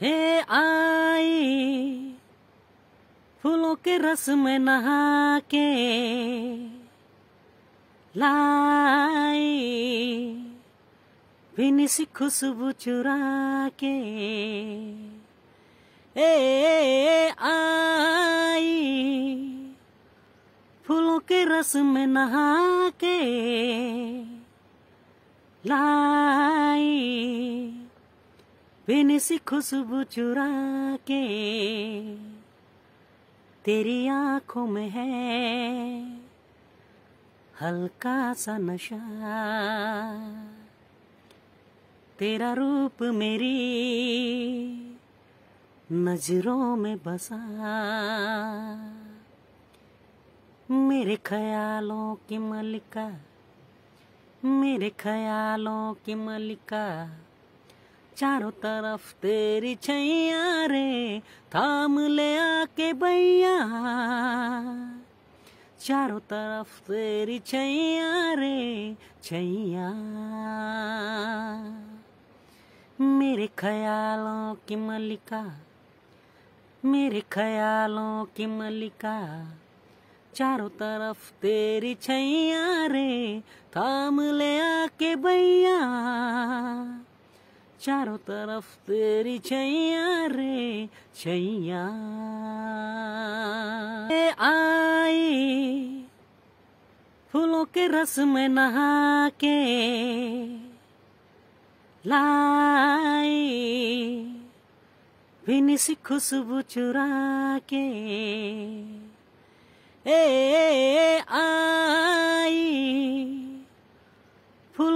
हे आई फूलों के रस में नहा के लाई बिन सी खुशबू चुरा के ए आई फूलों के रस में नहा के लाई बेनसी खुशबू चुरा के तेरी आंखों में है हल्का सा नशा तेरा रूप मेरी नजरों में बसा मेरे ख्यालों की मलिका मेरे ख्यालों की मलिका चारों तरफ तेरी छैया रे थाम ले आके भैया चारों तरफ तेरी छैया रे छैया मेरे ख्यालों की मलिका मेरे ख्यालों की मलिका चारों तरफ तेरी छैया रे थाम ले आके भैया चारों तरफ तेरी छैया रे छैया आई फूलों के रस में नहा के लाई भीनी सी खुशबू चुरा के ए, ए, ए, ए आ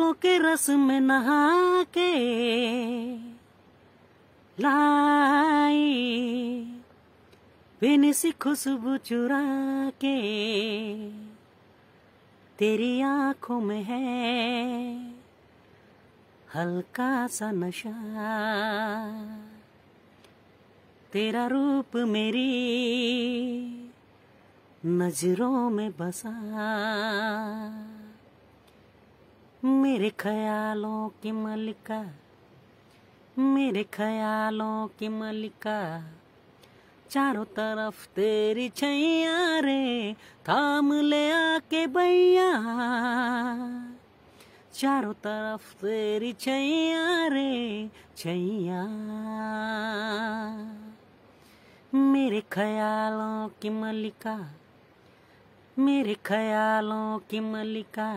आंसुओं के रस में नहा के लाई बिन सी खुशबू चुरा के तेरी आंखों में है हल्का सा नशा तेरा रूप मेरी नजरों में बसा मेरे ख्यालों की मलिका मेरे ख्यालों की मलिका चारों तरफ तेरी छैया रे थाम ले आके भैया चारों तरफ तेरी छैया रे छैया मेरे ख्यालों की मलिका मेरे ख्यालों की मलिका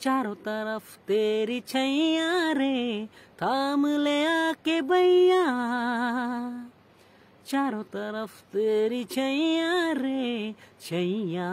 चारों तरफ तेरी छैया रे थाम ले आके भैया चारों तरफ तेरी छैया रे छैया